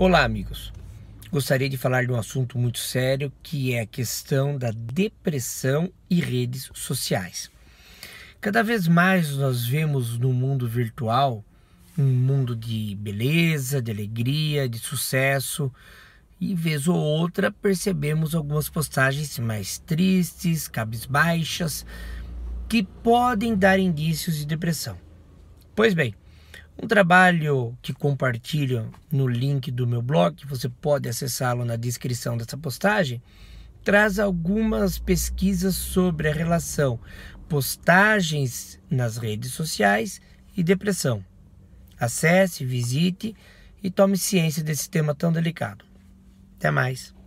Olá, amigos. Gostaria de falar de um assunto muito sério que é a questão da depressão e redes sociais. Cada vez mais nós vemos no mundo virtual um mundo de beleza, de alegria, de sucesso e vez ou outra percebemos algumas postagens mais tristes, cabisbaixas, que podem dar indícios de depressão. Pois bem, um trabalho que compartilho no link do meu blog, você pode acessá-lo na descrição dessa postagem, traz algumas pesquisas sobre a relação postagens nas redes sociais e depressão. Acesse, visite e tome ciência desse tema tão delicado. Até mais.